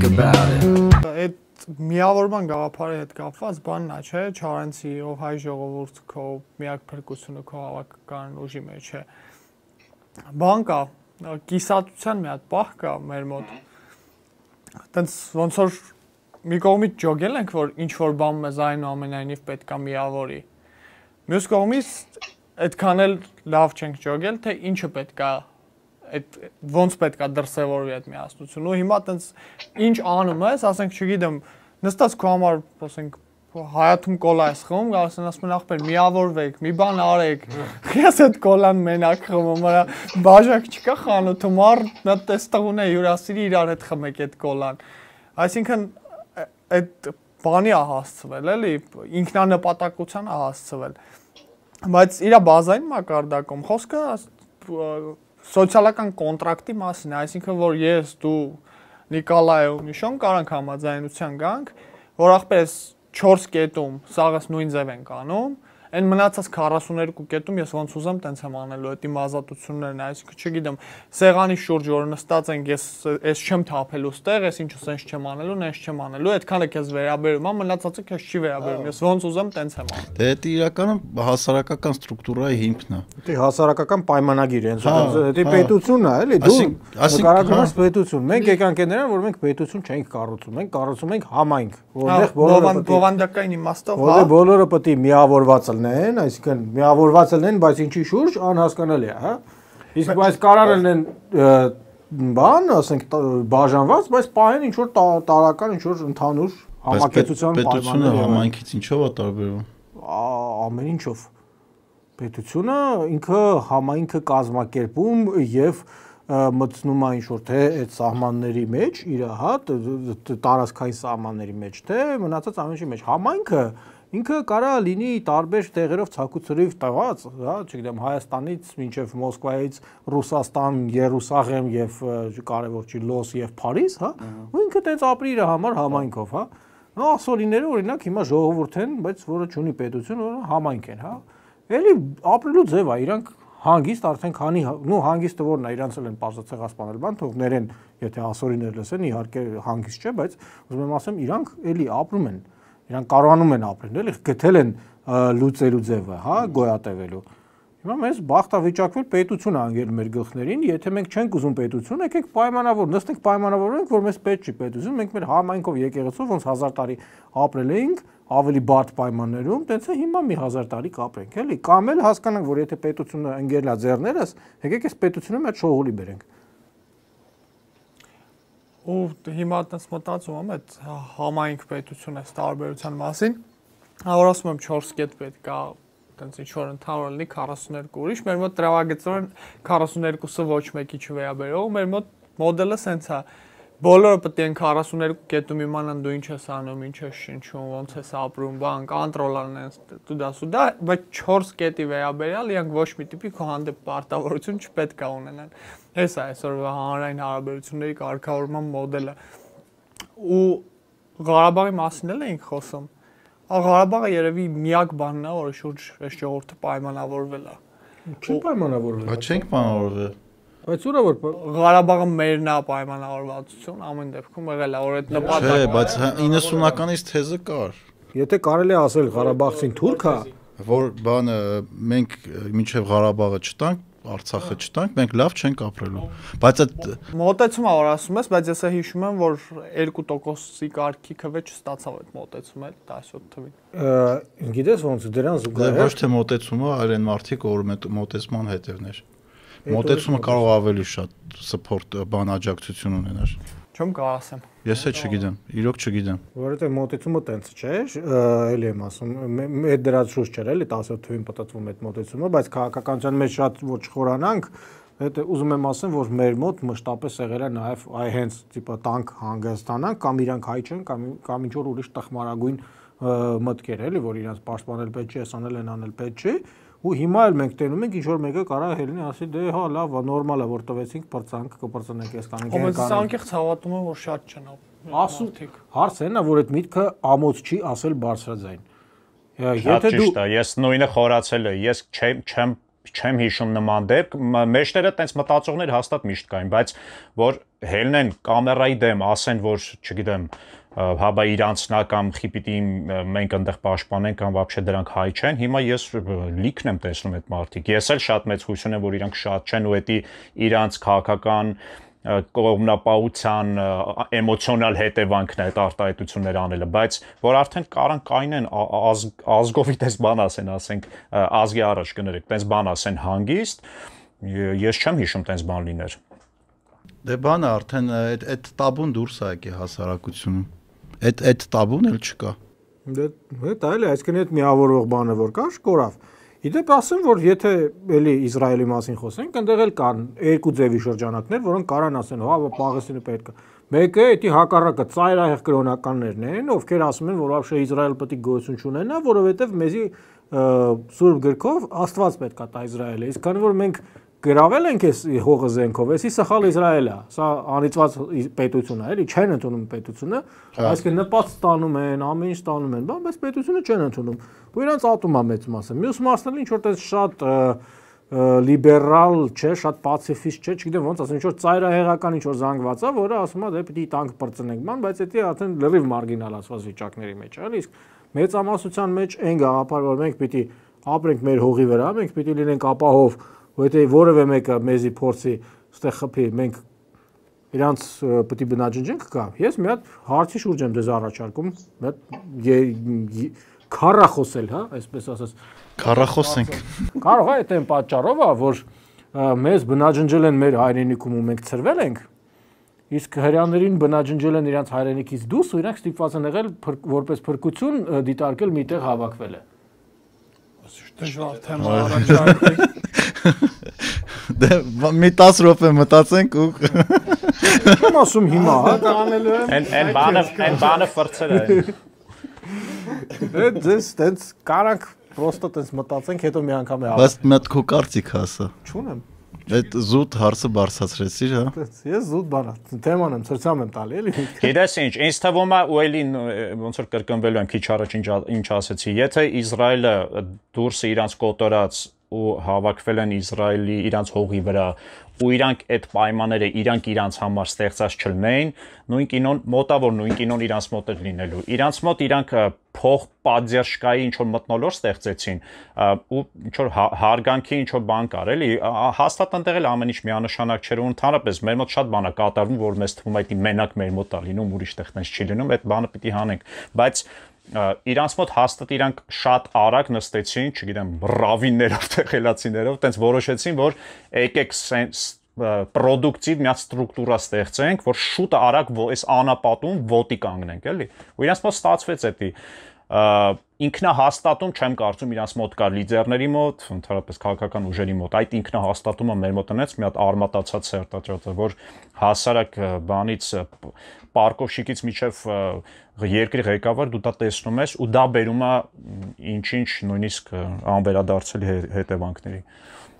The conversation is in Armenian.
think about it Այդ միավորման գաղափարի հետ կապված բանն է, չէ՞, Չարենցի, ով հայ ժողովուրդ քո միակ փրկությունը քո հավաքական ուժի մեջ է։ Բան կա, կիսատության մի հատ պահ կա մեր մոտ։ Այդտենց ոնց որ մի կողմից ճոգել ենք, որ ինչ որ բան մեզ այնուամենայնիվ պետքա միավորի։ Մյուս կողմից այդքան էլ լավ չենք ճոգել, թե ինչը պետքա այդ ոնց պետք է դրսևորվի այդ միասնությունը ու հիմա տենց ինչ անում ես, ասենք չգիտեմ, նստած քո համար, ասենք հայաթում կոլա ես խմում, ասեն ասում են ախպեր միավորվեք, մի բան արեք։ Ես այդ կոլան մենակ խմում, հրա բաժակ չկա խանութում, առ նա տեստղուն է հյուրասիրի իրար հետ խմեք այդ կոլան։ Այսինքն այդ բանի է հասցվել, էլի ինքնանպատակության է հասցվել։ Բայց իր բազային մակարդակում խոսքը սոցիալական կոնտրակտի մասին, այսինքն որ ես դու Նիկոլայ ու Միշոն կարանք համաձայնության գանք, որ ախպես 4 կետում սաղս նույն ձև ենք անում, Այն մնացած 42 կետում ես ոնց ուզեմ, տենց եմ անելու, այդ իմ ազատություններն է, այսինքն չգիտեմ, սեղանի շուրջ որ նստած ենք, ես ես չեմ թափելու ստեղ, ես ինչ ուսենց չեմ անելու, նենց չեմ անելու, այդքանը քեզ վերաբերում, մնացածը քեզ չի վերաբերում, ես ոնց ուզեմ, տենց եմ անում։ Դե դա իրականում հասարակական ստրուկտուրայի հիմքն է։ Դա հասարակական պայմանագիր է, հա, հենց դա հա։ պետությունն է, էլի, դու նկարագրած հա։ պետություն։ Մենք դե- եկանք այն նրան, որ մենք պետություն չենք կառուցում, մենք կառուցում ենք համայնք, որտեղ բոլորը բովանդակային իմաստով, հա, որտեղ բոլորը պետք է միավորված լինեն լինեն, այսինքն միավորված լինեն, բայց ինչի շուրջ անհասկանալի է, հա։ Իսկ այս կարարն են բան, ասենք բաժանված, բայց պահեն ինչ որ տարական ինչ որ ընդհանուր համակեցության պայմանները։ Պետությունը համայնքից ինչով է տարբերվում։ Ամեն ինչով։ Պետությունը ինքը համայնքը կազմակերպում եւ մտնում է ինչ որ թե այդ սահմանների մեջ, իր հա տարածքային սահմանների մեջ, թե մնացած ամեն ինչի մեջ։ Համայնքը ինքը կարա լինի տարբեր տեղերով ցակուցրիվ տված, հա, չգիտեմ, Հայաստանից մինչև Մոսկվայից Ռուսաստան, Երուսաղեմ եւ կարևոր չի Լոս եւ Փարիզ, հա, ու ինքը տենց ապրի իր համար համայնքով, հա։ Նա ասոլիները օրինակ հիմա ժողովուրդ են, բայց որը չունի պետություն, որը համայնք են, հա։ Էլի ապրելու ձև է, իրանք հանգիստ արդեն քանի հա, նու հանգիստը որն է իրանց էլ են բարձացեղասպանել բան թողներ են եթե ասորիներ լսեն իհարկե հանգիստ չէ բայց ուզում եմ ասեմ իրանք էլի ապրում են Իրանք կարողանում են ապրել, էլի գտել են լուծելու ձևը, հա, գոյատևելու։ Հիմա մեզ բախտավիճակվել պետություն անգել մեր գլխներին, եթե մենք չենք ուզում պետություն, եկեք պայմանավոր, նստենք պայմանավորենք, որ մեզ պետք չի պետություն, մենք մեր համայնքով եկեղեցով ոնց 1000 տարի ապրել էինք, ավելի բարդ պայմաններում, տենց է հիմա մի 1000 տարի կապրենք, էլի, կամ էլ հասկանանք, որ եթե պետությունը ընկերլա ձեռներս, եկեք այս պետությունը մեծ շողուլի բերենք ու հիմա այտենց մտածում եմ այդ համայնք պետություն այս տարբերության մասին որ ասում եմ 4 կետ պետք է այտենց ինչ որ ընդհանուր լինի 42 ուրիշ մեր մոտ տրավագծորեն 42-ը ոչ մեկի չվերաբերող մեր մոտ մոդելը սենց է Բոլորը պետք է 42 կետում իմանան դու ինչ ես անում, ինչ ես շնչում, ոնց ես ապրում, բան, կոնտրոլան ես, դու դա սուդա, բայց 4 կետի վերաբերյալ իրանք ոչ մի տիպի քո հանդեպ պարտավորություն չպետք է ունենան։ Հեսա այսօրվա հանրային հարաբերությունների կարգավորման մոդելը։ Ու Ղարաբաղի մասին էլ էինք խոսում։ Ղարաբաղը երևի միակ բանն է, որը շուրջ այս ժողովուրդը պայմանավորվել է։ Չի պայմանավորվել։ Բայց չենք պայմանավորվել։ Բայց ո՞ւր է որ Ղարաբաղը մերն է պայմանավորվածություն ամեն դեպքում եղել է որ այդ նպատակը։ Չէ, բայց 90-ականից հա, թեզը կար։ Եթե կարելի է ասել Ղարաբաղցին թուրք է, որ բանը մենք մինչև Ղարաբաղը չտանք, Արցախը հա։ չտանք, մենք լավ չենք ապրելու։ Բայց այդ մոտեցումը որ ասում ես, բայց ես է հիշում եմ, որ 2%-ի կարգի քվե չստացավ այդ մոտեցումը 17 թվին։ Գիտես ոնց դրան զուգահեռ։ Դե ոչ թե մոտեցումը, այլ այն մարդիկ, որ մոտեցման հետևներ։ Մոտեցումը կարող ավելի շատ support բան աջակցություն ունենար։ Չեմ կարող ասեմ։ Ես էլ չգիտեմ, իրոք չգիտեմ։ Որովհետեւ մոտեցումը տենց չէր, էլի եմ ասում, այդ դրած շուտ չէր, էլի 17 թվին պատտվում այդ մոտեցումը, բայց քաղաքականության մեջ շատ ոչ խորանանք, Եթե ուզում եմ ասեմ, որ մեր մոտ մշտապես եղել է նաև այ հենց տիպը տանկ հանգստանան կամ իրանք հայ չեն կամ կամ ինչ որ ուրիշ տխմարագույն մտքեր էլի, որ իրանք պաշտպանել պետք չի, ես անել են անել պետք չի, ու հիմա էլ մենք տենում ենք ինչ որ մեկը կարա հելնի ասի դե հա լավ է նորմալ է որ տվեցինք բրցանք կբրցնենք ես կանենք եկան։ Ո՞նց անկեղծ հավատում եմ որ շատ չնա։ Ասում թիկ։ Հարցը այն է որ այդ միտքը ամոց չի ասել բարձրաձայն։ Եթե դու Ճիշտ է, ես նույնը խորացել եմ, ես չեմ չեմ չեմ հիշում նման դեպք, մեջները տենց մտածողներ հաստատ միշտ կային, բայց որ հելնեն կամերայի դեմ ասեն որ չգիտեմ հաբա իր անցնա կամ խի պիտի մենք այնտեղ պաշտպանենք կամ вообще դրանք հայ չեն։ Հիմա ես լիքն եմ տեսնում այդ մարդիկ։ Ես էլ շատ մեծ հույս ունեմ, որ իրանք շատ չեն ու դա իրանց քաղաքական կողմնապահության էմոցիոնալ հետևանքն է այդ արտահայտությունները անելը, բայց որ արդեն կարան կային են ազգովի տես բան ասեն, ասենք ազգի առաջ գներեք, տես բան ասեն հանգիստ, ես չեմ հիշում տես բան լիներ։ Դե բանը արդեն այդ այդ տաբուն դուրս է եկի հասարակությունում։ Այդ այդ տաբուն էլ չկա։ Դե հետ այլ է, այսինքն այդ միավորող բանը որ կա, շկորավ։ Իդեպ ասեմ, որ եթե էլի Իսրայելի մասին խոսենք, այնտեղ էլ կան երկու ձևի շրջանակներ, որոնք կարան ասեն, հա, Պաղեստինը պետք է։ Մեկը էտի հակառակը ծայրահեղ կրոնականներն են, ովքեր ասում են, որ вообще Իսրայելը պետք է գոյություն չունենա, որովհետև մեզի սուրբ գրքով Աստված պետք է տա Իսրայելը։ Իսկ քանի որ մենք գրավել ենք այս հողը զենքով, էսի սխալ Իսրայելը, սա անիծված պետություն է, էլի չեն ընդունում պետությունը, հա։ այսինքն նպատ ստանում են, ամեն ինչ ստանում են, բան, բայց պետությունը չեն ընդունում։ Ու իրանց ատում է մեծ մասը։ Մյուս մասն էլ ինչ որտես շատ լիբերալ չէ, շատ պացիֆիստ չէ, չգիտեմ ոնց, ասեմ ինչ որ ծայրահեղական ինչ որ զանգված է, որը ասում է դե պիտի տանկ բրծնենք, բան, բայց դա արդեն լրիվ մարգինալացված վիճակների մեջ է, էլի իսկ մեծամասնության մեջ այն գաղափար, որ մենք պիտի ապրենք մեր հողի վրա, մենք պիտի լինենք ապահով որովհետեւ որևէ մեկը մեզի փորձի այդտեղ խփի, մենք իրանց պետք է բնաջնջենք կա։ Ես մի հատ հարցի շուրջ եմ դեզ առաջարկում, մի հատ քարախոսել, հա, այսպես ասած։ Քարախոսենք։ Կարող է այդ այն պատճառով է, որ մեզ բնաջնջել են մեր հայրենիքում ու մենք ծրվել ենք, իսկ հрьяաներին բնաջնջել են իրանց հայրենիքից դուրս ու իրանք ստիպված են եղել որպես փրկություն դիտարկել միտեղ հավաքվելը։ Դժվար թեմա առաջարկել։ Դե մի 10 րոպե մտածենք ու Ինչ ասում հիմա, հա, կանելու եմ։ Էն էն բանը, էն բանը ֆրցել է։ Դե դες տենց կարանք պրոստը տենց մտածենք, հետո մի անգամ է ապա։ Բայց մտ քո կարծիք հասա։ Չունեմ։ Այդ զուտ հարցը բարձացրեցիր, հա։ Ես զուտ բանա, թեման եմ, ծրցամ եմ տալի, էլի։ Գիտես ինչ, ինձ թվում է ու էլի ոնց որ կրկնվելու եմ քիչ առաջ ինչ ինչ ասեցի, եթե Իսրայելը դուրս է իրանց կոտորած ու հավաքվել են Իսրայելի իրանց հողի վրա ու իրանք այդ պայմանները իրանք իրանց համար ստեղծած չլնեին, նույն կինոն մոտավոր նույն կինոն իրանց մոտ էր լինելու։ Իրանց մոտ իրանք փող падերշկայի ինչ որ մտնոլոր ստեղծեցին ու ինչ որ հա, հարգանքի ինչ որ բան կար էլի հաստատ այնտեղ էլ ամեն ինչ միանշանակ չէր ու ընդհանրապես մեր մոտ շատ բան է կատարվում որ մեզ թվում է դա մենակ մեր մոտ է լինում ուրիշ տեղ տենց չի լինում այդ բանը պիտի հանենք բայց իրանց մոտ հաստատ իրանք շատ արագ նստեցին, չգիտեմ, ռավիններով, տեղելացիներով, տենց որոշեցին, որ եկեք սենց պրոդուկտիվ մի հատ ստրուկտուրա ստեղծենք, որ շուտ արագ այս անապատում ոտի կանգնենք, էլի։ Ու իրանց մոտ ստացվեց էդի ինքնահաստատում չեմ կարծում իրանց մոտ կա լիդերների մոտ, ընդհանրապես քաղաքական ուժերի մոտ։ Այդ ինքնահաստատումը մեր մոտ ունեց մի հատ արմատացած սերտաճած, որ հասարակ բանից պարկովշիկից միջև երկրի ղեկավար դու դա տեսնում ես ու դա բերում է ինչ-ինչ նույնիսկ անվերադարձելի հետևանքների։ հետ